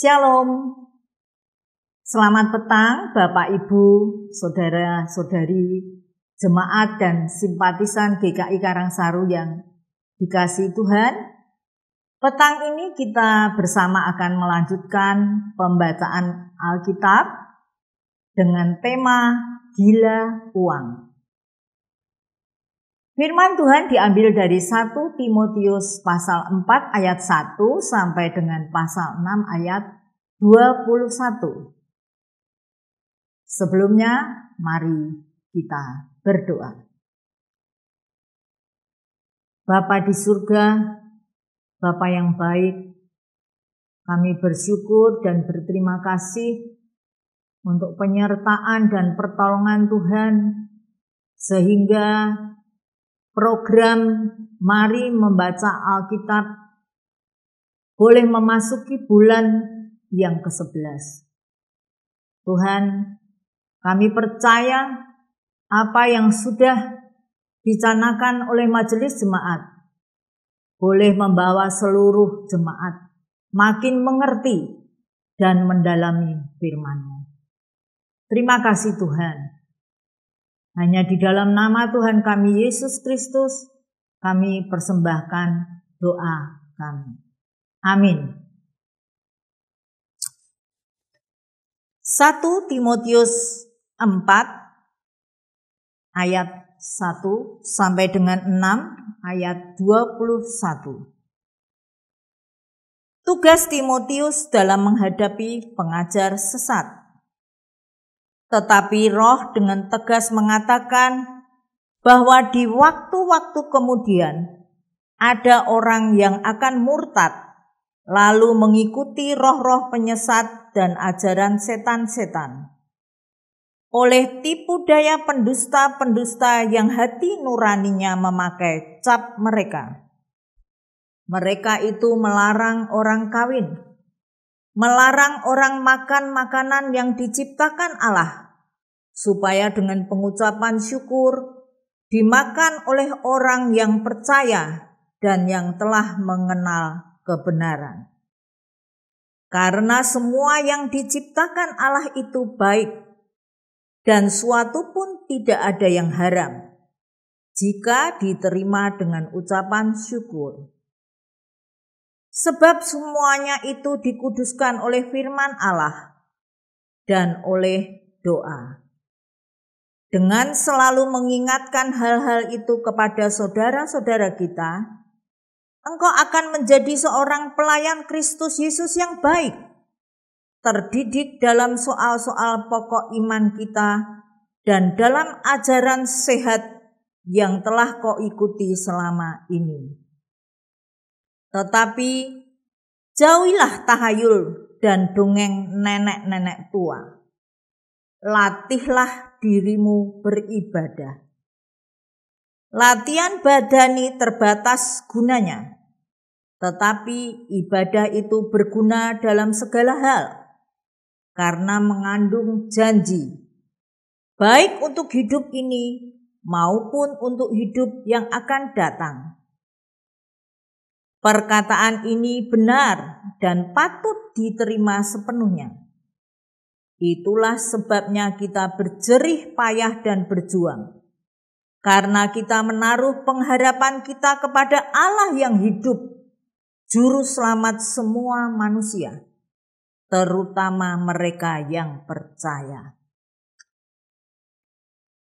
Shalom. Selamat petang Bapak Ibu, saudara-saudari jemaat dan simpatisan GKI Karangsaru yang dikasih Tuhan. Petang ini kita bersama akan melanjutkan pembacaan Alkitab dengan tema Gila Uang. Firman Tuhan diambil dari 1 Timotius pasal 4 ayat 1 sampai dengan pasal 6 ayat 21. Sebelumnya, mari kita berdoa. Bapa di surga, Bapa yang baik, kami bersyukur dan berterima kasih untuk penyertaan dan pertolongan Tuhan sehingga program Mari Membaca Alkitab boleh memasuki bulan yang ke-11. Tuhan, kami percaya apa yang sudah dicanakan oleh majelis jemaat boleh membawa seluruh jemaat makin mengerti dan mendalami firman-Mu. Terima kasih Tuhan. Hanya di dalam nama Tuhan kami Yesus Kristus, kami persembahkan doa kami. Amin. 1 Timotius 4 ayat 1 sampai dengan 6 ayat 21. Tugas Timotius dalam menghadapi pengajar sesat. Tetapi roh dengan tegas mengatakan bahwa di waktu-waktu kemudian ada orang yang akan murtad lalu mengikuti roh-roh penyesat dan ajaran setan-setan. Oleh tipu daya pendusta-pendusta yang hati nuraninya memakai cap mereka. Mereka itu melarang orang kawin, melarang orang makan makanan yang diciptakan Allah, supaya dengan pengucapan syukur dimakan oleh orang yang percaya dan yang telah mengenal kebenaran. Karena semua yang diciptakan Allah itu baik, dan suatu pun tidak ada yang haram jika diterima dengan ucapan syukur. Sebab semuanya itu dikuduskan oleh firman Allah dan oleh doa. Dengan selalu mengingatkan hal-hal itu kepada saudara-saudara kita, engkau akan menjadi seorang pelayan Kristus Yesus yang baik, terdidik dalam soal-soal pokok iman kita, dan dalam ajaran sehat yang telah kau ikuti selama ini. Tetapi jauhilah tahayul dan dongeng nenek-nenek tua. Latihlah dirimu beribadah. Latihan badani terbatas gunanya, tetapi ibadah itu berguna dalam segala hal karena mengandung janji, baik untuk hidup ini maupun untuk hidup yang akan datang. Perkataan ini benar dan patut diterima sepenuhnya. Itulah sebabnya kita berjerih payah dan berjuang. Karena kita menaruh pengharapan kita kepada Allah yang hidup, juru selamat semua manusia, terutama mereka yang percaya.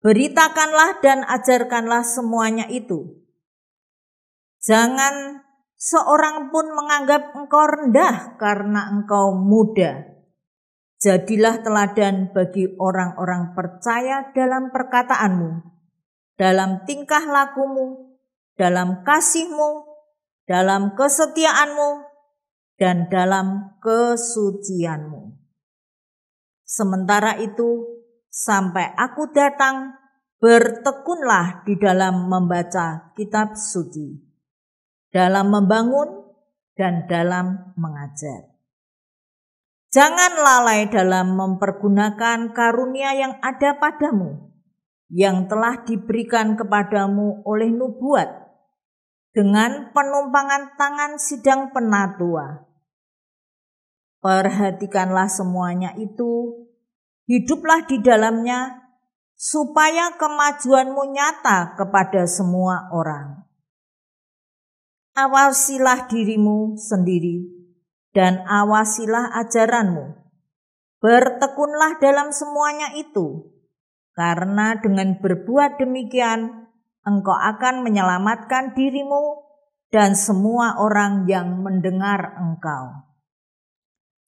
Beritakanlah dan ajarkanlah semuanya itu. Jangan seorang pun menganggap engkau rendah karena engkau muda Jadilah teladan bagi orang-orang percaya dalam perkataanmu, dalam tingkah lakumu, dalam kasihmu, dalam kesetiaanmu, dan dalam kesucianmu. Sementara itu, sampai aku datang, bertekunlah di dalam membaca kitab suci, dalam membangun, dan dalam mengajar Jangan lalai dalam mempergunakan karunia yang ada padamu, yang telah diberikan kepadamu oleh nubuat, dengan penumpangan tangan sidang penatua. Perhatikanlah semuanya itu, hiduplah di dalamnya, supaya kemajuanmu nyata kepada semua orang. Awasilah dirimu sendiri dan awasilah ajaranmu. Bertekunlah dalam semuanya itu, karena dengan berbuat demikian engkau akan menyelamatkan dirimu dan semua orang yang mendengar engkau.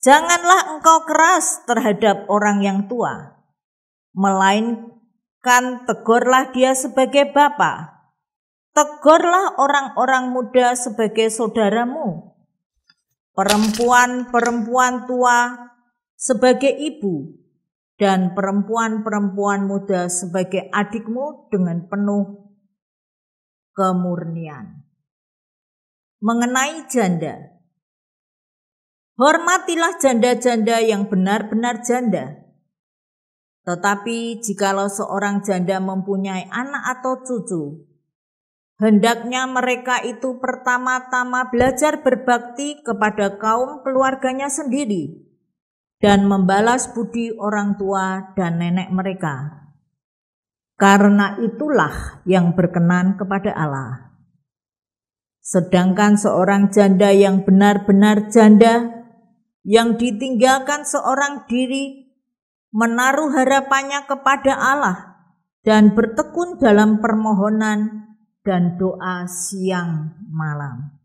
Janganlah engkau keras terhadap orang yang tua, melainkan tegurlah dia sebagai bapa. Tegurlah orang-orang muda sebagai saudaramu perempuan-perempuan tua sebagai ibu, dan perempuan-perempuan muda sebagai adikmu dengan penuh kemurnian. Mengenai janda, Hormatilah janda-janda yang benar-benar janda. Tetapi jikalau seorang janda mempunyai anak atau cucu, Hendaknya mereka itu pertama-tama belajar berbakti kepada kaum keluarganya sendiri dan membalas budi orang tua dan nenek mereka. Karena itulah yang berkenan kepada Allah. Sedangkan seorang janda yang benar-benar janda, yang ditinggalkan seorang diri, menaruh harapannya kepada Allah dan bertekun dalam permohonan dan doa siang malam.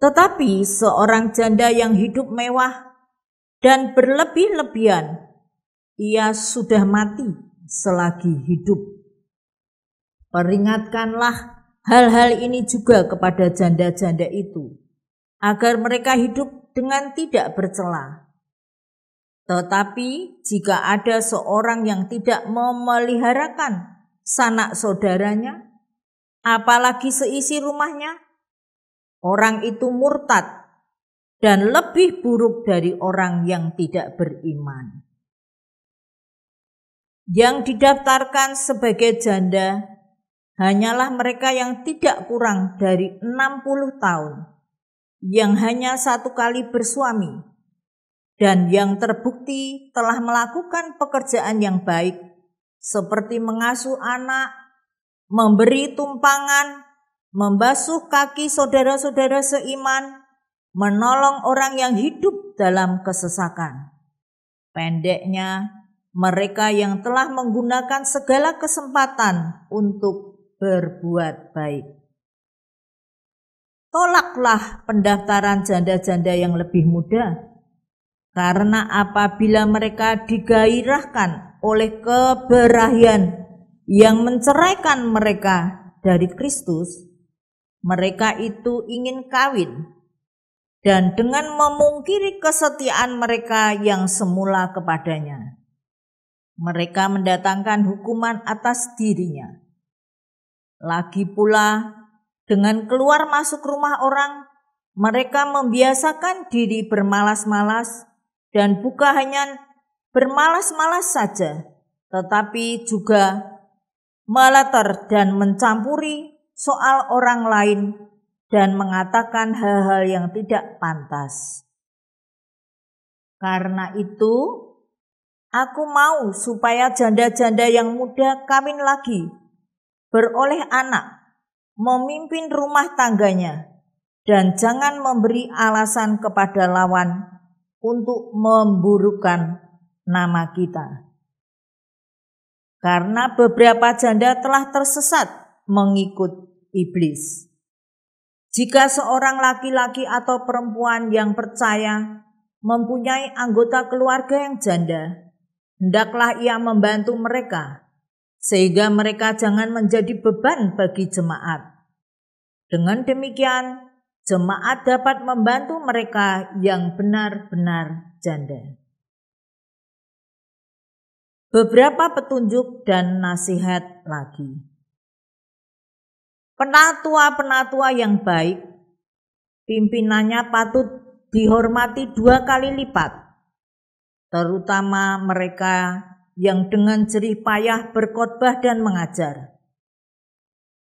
Tetapi seorang janda yang hidup mewah dan berlebih-lebihan, ia sudah mati selagi hidup. Peringatkanlah hal-hal ini juga kepada janda-janda itu, agar mereka hidup dengan tidak bercela. Tetapi jika ada seorang yang tidak memeliharakan sanak saudaranya, apalagi seisi rumahnya. Orang itu murtad dan lebih buruk dari orang yang tidak beriman. Yang didaftarkan sebagai janda hanyalah mereka yang tidak kurang dari 60 tahun, yang hanya satu kali bersuami, dan yang terbukti telah melakukan pekerjaan yang baik, seperti mengasuh anak memberi tumpangan, membasuh kaki saudara-saudara seiman, menolong orang yang hidup dalam kesesakan. Pendeknya, mereka yang telah menggunakan segala kesempatan untuk berbuat baik. Tolaklah pendaftaran janda-janda yang lebih muda, karena apabila mereka digairahkan oleh keberahian yang menceraikan mereka dari Kristus, mereka itu ingin kawin dan dengan memungkiri kesetiaan mereka yang semula kepadanya. Mereka mendatangkan hukuman atas dirinya. Lagi pula, dengan keluar masuk rumah orang, mereka membiasakan diri bermalas-malas dan bukan hanya bermalas-malas saja, tetapi juga melatar dan mencampuri soal orang lain dan mengatakan hal-hal yang tidak pantas. Karena itu, aku mau supaya janda-janda yang muda kawin lagi, beroleh anak, memimpin rumah tangganya, dan jangan memberi alasan kepada lawan untuk memburukkan nama kita karena beberapa janda telah tersesat mengikut iblis. Jika seorang laki-laki atau perempuan yang percaya mempunyai anggota keluarga yang janda, hendaklah ia membantu mereka, sehingga mereka jangan menjadi beban bagi jemaat. Dengan demikian, jemaat dapat membantu mereka yang benar-benar janda. Beberapa petunjuk dan nasihat lagi. Penatua-penatua yang baik, pimpinannya patut dihormati dua kali lipat, terutama mereka yang dengan jerih payah berkhotbah dan mengajar.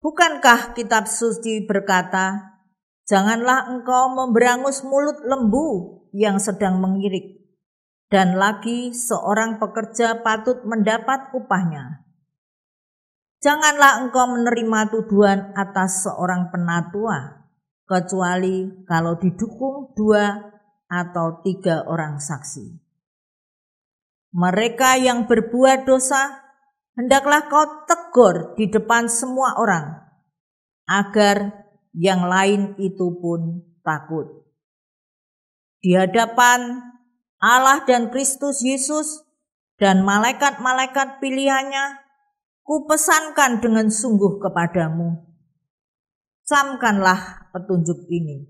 Bukankah kitab suci berkata, "Janganlah engkau memberangus mulut lembu yang sedang mengirik." dan lagi seorang pekerja patut mendapat upahnya. Janganlah engkau menerima tuduhan atas seorang penatua, kecuali kalau didukung dua atau tiga orang saksi. Mereka yang berbuat dosa, hendaklah kau tegur di depan semua orang, agar yang lain itu pun takut. Di hadapan Allah dan Kristus Yesus dan malaikat-malaikat pilihannya, kupesankan dengan sungguh kepadamu. Samkanlah petunjuk ini.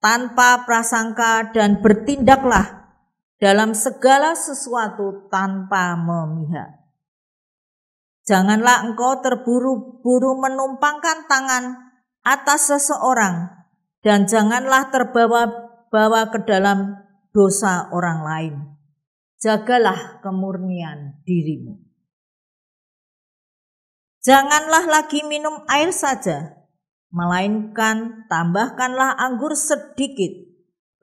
Tanpa prasangka dan bertindaklah dalam segala sesuatu tanpa memihak. Janganlah engkau terburu-buru menumpangkan tangan atas seseorang dan janganlah terbawa-bawa ke dalam dosa orang lain. Jagalah kemurnian dirimu. Janganlah lagi minum air saja, melainkan tambahkanlah anggur sedikit,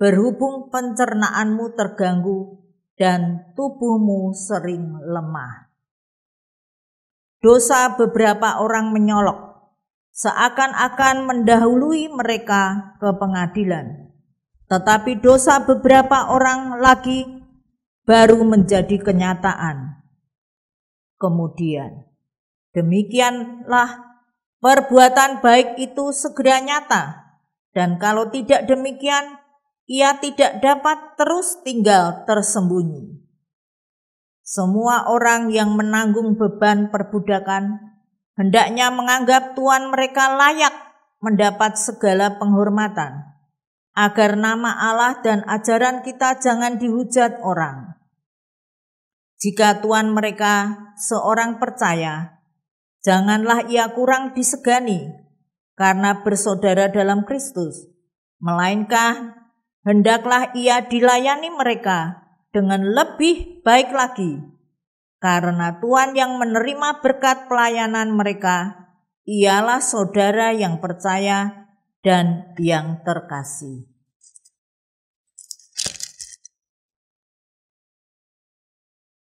berhubung pencernaanmu terganggu dan tubuhmu sering lemah. Dosa beberapa orang menyolok, seakan-akan mendahului mereka ke pengadilan tetapi dosa beberapa orang lagi baru menjadi kenyataan. Kemudian, demikianlah perbuatan baik itu segera nyata, dan kalau tidak demikian, ia tidak dapat terus tinggal tersembunyi. Semua orang yang menanggung beban perbudakan hendaknya menganggap tuan mereka layak mendapat segala penghormatan agar nama Allah dan ajaran kita jangan dihujat orang. Jika Tuhan mereka seorang percaya, janganlah ia kurang disegani karena bersaudara dalam Kristus, melainkan hendaklah ia dilayani mereka dengan lebih baik lagi. Karena Tuhan yang menerima berkat pelayanan mereka, ialah saudara yang percaya dan yang terkasih.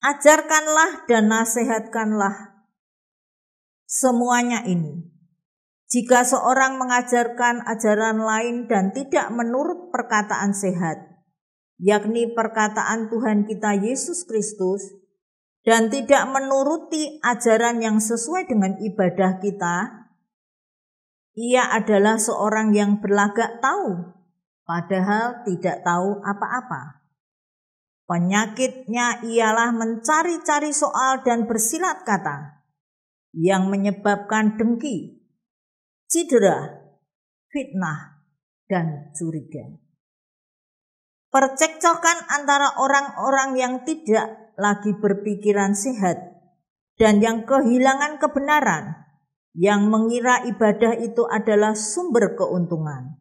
Ajarkanlah dan nasihatkanlah semuanya ini. Jika seorang mengajarkan ajaran lain dan tidak menurut perkataan sehat, yakni perkataan Tuhan kita Yesus Kristus, dan tidak menuruti ajaran yang sesuai dengan ibadah kita, ia adalah seorang yang berlagak tahu, padahal tidak tahu apa-apa. Penyakitnya ialah mencari-cari soal dan bersilat kata yang menyebabkan dengki, cedera, fitnah, dan curiga. Percekcokan antara orang-orang yang tidak lagi berpikiran sehat dan yang kehilangan kebenaran yang mengira ibadah itu adalah sumber keuntungan.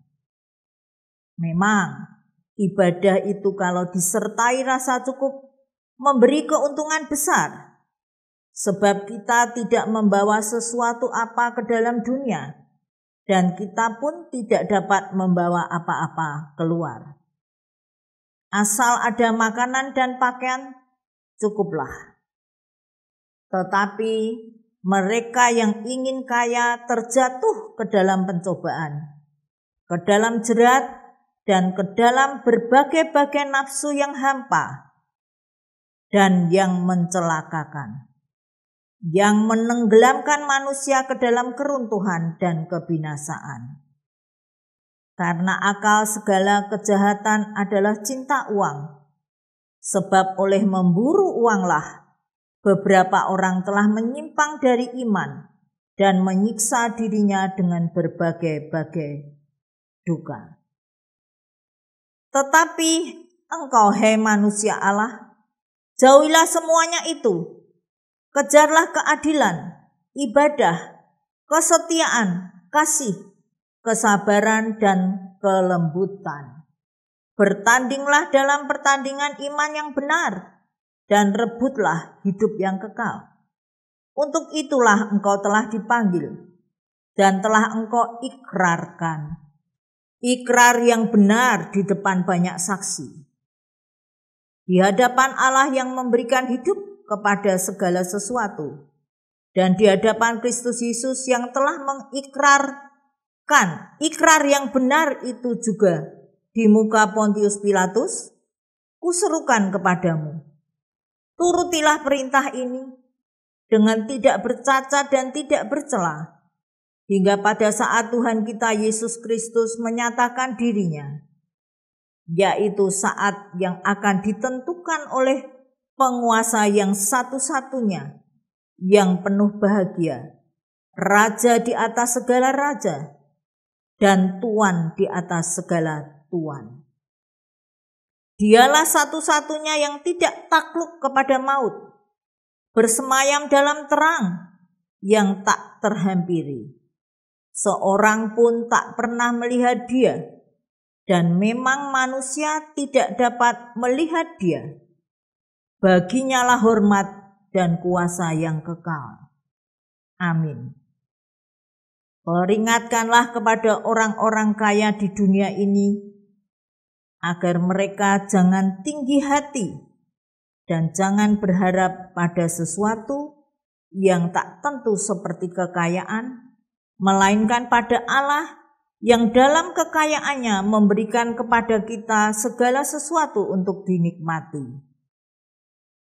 Memang, ibadah itu kalau disertai rasa cukup memberi keuntungan besar, sebab kita tidak membawa sesuatu apa ke dalam dunia, dan kita pun tidak dapat membawa apa-apa keluar. Asal ada makanan dan pakaian, cukuplah. Tetapi mereka yang ingin kaya terjatuh ke dalam pencobaan, ke dalam jerat, dan ke dalam berbagai-bagai nafsu yang hampa dan yang mencelakakan, yang menenggelamkan manusia ke dalam keruntuhan dan kebinasaan. Karena akal segala kejahatan adalah cinta uang, sebab oleh memburu uanglah Beberapa orang telah menyimpang dari iman dan menyiksa dirinya dengan berbagai-bagai duka. Tetapi engkau, hei manusia Allah, jauhilah semuanya itu. Kejarlah keadilan, ibadah, kesetiaan, kasih, kesabaran, dan kelembutan. Bertandinglah dalam pertandingan iman yang benar dan rebutlah hidup yang kekal. Untuk itulah engkau telah dipanggil dan telah engkau ikrarkan. Ikrar yang benar di depan banyak saksi. Di hadapan Allah yang memberikan hidup kepada segala sesuatu. Dan di hadapan Kristus Yesus yang telah mengikrarkan. Ikrar yang benar itu juga di muka Pontius Pilatus. Kuserukan kepadamu Turutilah perintah ini dengan tidak bercacat dan tidak bercela hingga pada saat Tuhan kita Yesus Kristus menyatakan dirinya yaitu saat yang akan ditentukan oleh penguasa yang satu-satunya yang penuh bahagia raja di atas segala raja dan tuan di atas segala tuan Dialah satu-satunya yang tidak takluk kepada maut, bersemayam dalam terang yang tak terhampiri. Seorang pun tak pernah melihat dia, dan memang manusia tidak dapat melihat dia. Baginya lah hormat dan kuasa yang kekal. Amin. Peringatkanlah kepada orang-orang kaya di dunia ini agar mereka jangan tinggi hati dan jangan berharap pada sesuatu yang tak tentu seperti kekayaan, melainkan pada Allah yang dalam kekayaannya memberikan kepada kita segala sesuatu untuk dinikmati.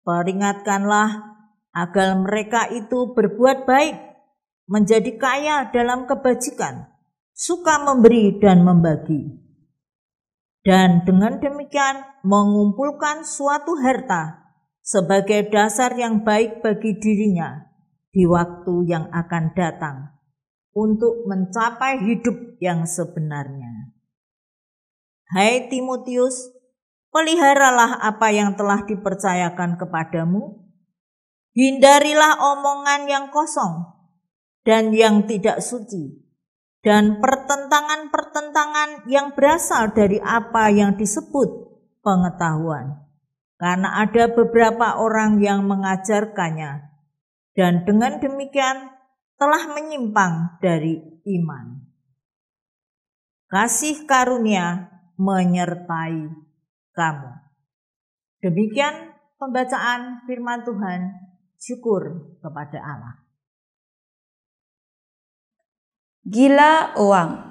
Peringatkanlah agar mereka itu berbuat baik, menjadi kaya dalam kebajikan, suka memberi dan membagi dan dengan demikian mengumpulkan suatu harta sebagai dasar yang baik bagi dirinya di waktu yang akan datang untuk mencapai hidup yang sebenarnya. Hai Timotius, peliharalah apa yang telah dipercayakan kepadamu. Hindarilah omongan yang kosong dan yang tidak suci dan pertentangan-pertentangan yang berasal dari apa yang disebut pengetahuan. Karena ada beberapa orang yang mengajarkannya dan dengan demikian telah menyimpang dari iman. Kasih karunia menyertai kamu. Demikian pembacaan firman Tuhan, syukur kepada Allah. Gila uang.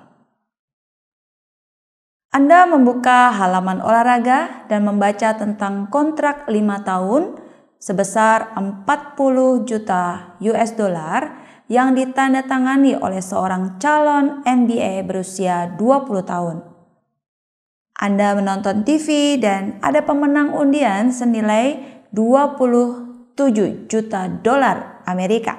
Anda membuka halaman olahraga dan membaca tentang kontrak 5 tahun sebesar 40 juta US dollar yang ditandatangani oleh seorang calon NBA berusia 20 tahun. Anda menonton TV dan ada pemenang undian senilai 27 juta dolar Amerika.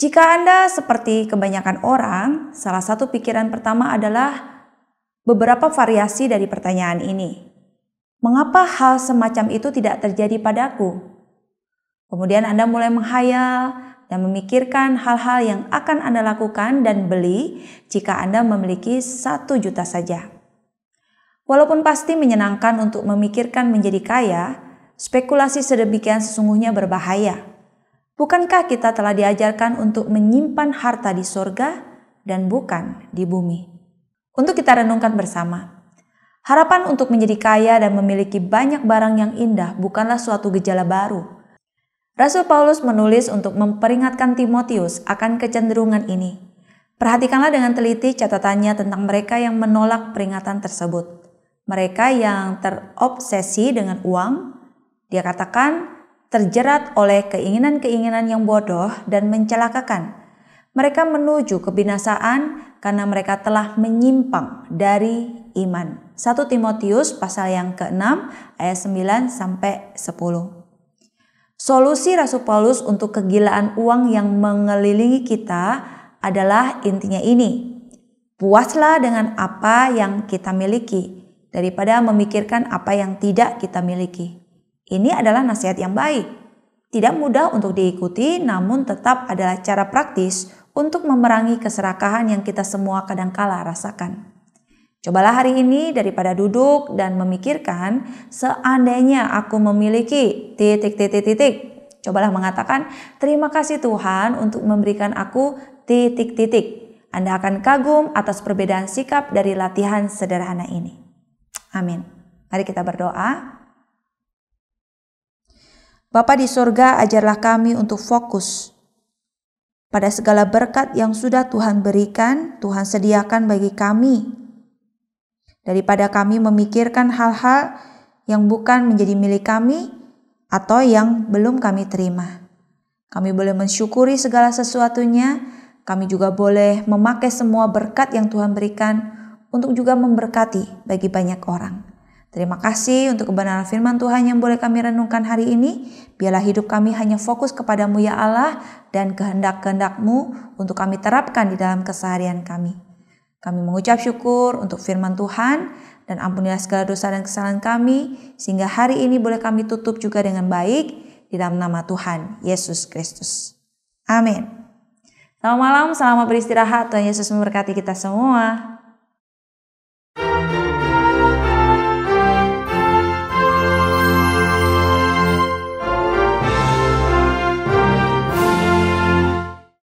Jika Anda seperti kebanyakan orang, salah satu pikiran pertama adalah beberapa variasi dari pertanyaan ini. Mengapa hal semacam itu tidak terjadi padaku? Kemudian Anda mulai menghayal dan memikirkan hal-hal yang akan Anda lakukan dan beli jika Anda memiliki satu juta saja. Walaupun pasti menyenangkan untuk memikirkan menjadi kaya, spekulasi sedemikian sesungguhnya berbahaya. Bukankah kita telah diajarkan untuk menyimpan harta di sorga dan bukan di bumi? Untuk kita renungkan bersama. Harapan untuk menjadi kaya dan memiliki banyak barang yang indah bukanlah suatu gejala baru. Rasul Paulus menulis untuk memperingatkan Timotius akan kecenderungan ini. Perhatikanlah dengan teliti catatannya tentang mereka yang menolak peringatan tersebut. Mereka yang terobsesi dengan uang, dia katakan, terjerat oleh keinginan-keinginan yang bodoh dan mencelakakan. Mereka menuju kebinasaan karena mereka telah menyimpang dari iman. 1 Timotius pasal yang ke-6 ayat 9 sampai 10. Solusi Rasul Paulus untuk kegilaan uang yang mengelilingi kita adalah intinya ini. Puaslah dengan apa yang kita miliki daripada memikirkan apa yang tidak kita miliki. Ini adalah nasihat yang baik. Tidak mudah untuk diikuti, namun tetap adalah cara praktis untuk memerangi keserakahan yang kita semua kadangkala rasakan. Cobalah hari ini daripada duduk dan memikirkan seandainya aku memiliki titik titik titik. Cobalah mengatakan terima kasih Tuhan untuk memberikan aku titik titik. Anda akan kagum atas perbedaan sikap dari latihan sederhana ini. Amin. Mari kita berdoa. Bapa di surga, ajarlah kami untuk fokus pada segala berkat yang sudah Tuhan berikan, Tuhan sediakan bagi kami. Daripada kami memikirkan hal-hal yang bukan menjadi milik kami atau yang belum kami terima. Kami boleh mensyukuri segala sesuatunya, kami juga boleh memakai semua berkat yang Tuhan berikan untuk juga memberkati bagi banyak orang. Terima kasih untuk kebenaran firman Tuhan yang boleh kami renungkan hari ini. Biarlah hidup kami hanya fokus kepadamu ya Allah dan kehendak-kehendakmu untuk kami terapkan di dalam keseharian kami. Kami mengucap syukur untuk firman Tuhan dan ampunilah segala dosa dan kesalahan kami sehingga hari ini boleh kami tutup juga dengan baik di dalam nama Tuhan Yesus Kristus. Amin. Selamat malam, selamat beristirahat. Tuhan Yesus memberkati kita semua.